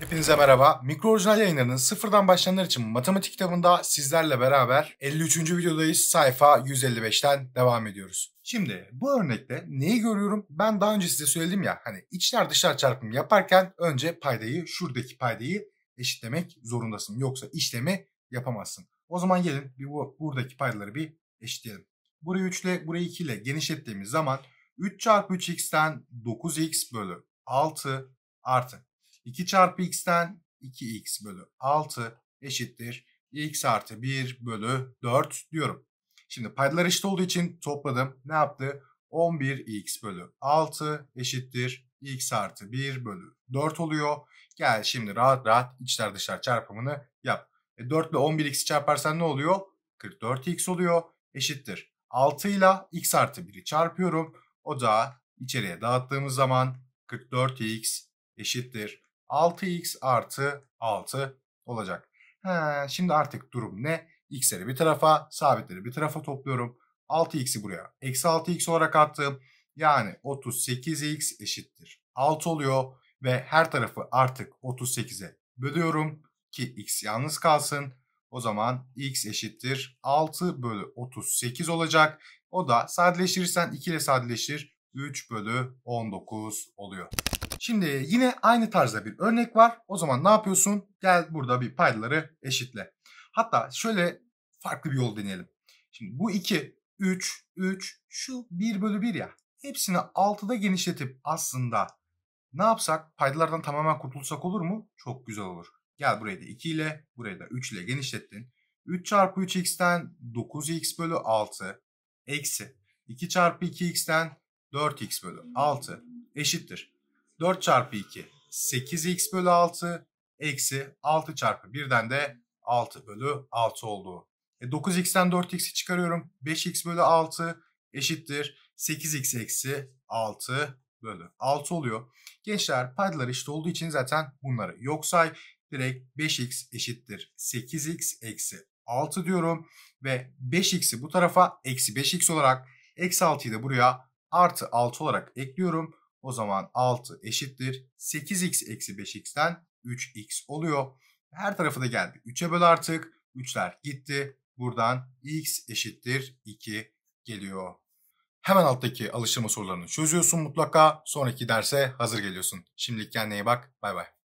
Hepinize merhaba. Mikro orijinal yayınlarının sıfırdan başlayanlar için matematik kitabında sizlerle beraber 53. videodayız. Sayfa 155'ten devam ediyoruz. Şimdi bu örnekte neyi görüyorum? Ben daha önce size söyledim ya hani içler dışlar çarpımı yaparken önce paydayı şuradaki paydayı eşitlemek zorundasın. Yoksa işlemi yapamazsın. O zaman gelin bir bu, buradaki paydaları bir eşitleyelim. Burayı 3 ile burayı 2 ile genişlettiğimiz zaman 3 çarpı 3x'ten 9x bölü 6 artı 2 çarpı x'ten 2x bölü 6 eşittir x artı 1 bölü 4 diyorum. Şimdi paydalar eşit olduğu için topladım. Ne yaptı? 11x bölü 6 eşittir x artı 1 bölü 4 oluyor. Gel şimdi rahat rahat içler dışlar çarpımını yap. E 4 ile 11x'i çarparsan ne oluyor? 44x oluyor eşittir. 6 ile x artı 1'i çarpıyorum. O da içeriye dağıttığımız zaman 44x eşittir 6x artı 6 olacak. He, şimdi artık durum ne? x'leri bir tarafa, sabitleri bir tarafa topluyorum. 6x'i buraya eksi 6x olarak attım. Yani 38x eşittir. 6 oluyor ve her tarafı artık 38'e bölüyorum ki x yalnız kalsın. O zaman x eşittir 6 bölü 38 olacak. O da sadeleştirirsen 2 ile sadeleştir 3 bölü 19 oluyor. Şimdi yine aynı tarzda bir örnek var. O zaman ne yapıyorsun? Gel burada bir paydaları eşitle. Hatta şöyle farklı bir yol deneyelim. Şimdi bu 2, 3, 3, şu 1 bölü 1 ya. Hepsini 6'da genişletip aslında ne yapsak paydalardan tamamen kurtulsak olur mu? Çok güzel olur. Gel burayı da 2 ile, burayı da 3 ile genişlettin. 3 çarpı 3x'ten 9x bölü 6 eksi 2 çarpı 2x'ten 4x bölü 6 eşittir. 4 çarpı 2 8x bölü 6 eksi 6 çarpı 1'den de 6 bölü 6 oldu. E 9x'ten 4x'i çıkarıyorum. 5x bölü 6 eşittir 8x eksi 6 bölü 6 oluyor. Gençler paydalar eşit olduğu için zaten bunları yok say. Direkt 5x eşittir 8x eksi 6 diyorum. Ve 5x'i bu tarafa eksi 5x olarak eksi 6'yı da buraya artı 6 olarak ekliyorum. O zaman 6 eşittir. 8x eksi 5x'ten 3x oluyor. Her tarafı da geldi. 3'e böl artık. 3'ler gitti. Buradan x eşittir 2 geliyor. Hemen alttaki alıştırma sorularını çözüyorsun mutlaka. Sonraki derse hazır geliyorsun. Şimdilik kendine iyi bak. Bay bay.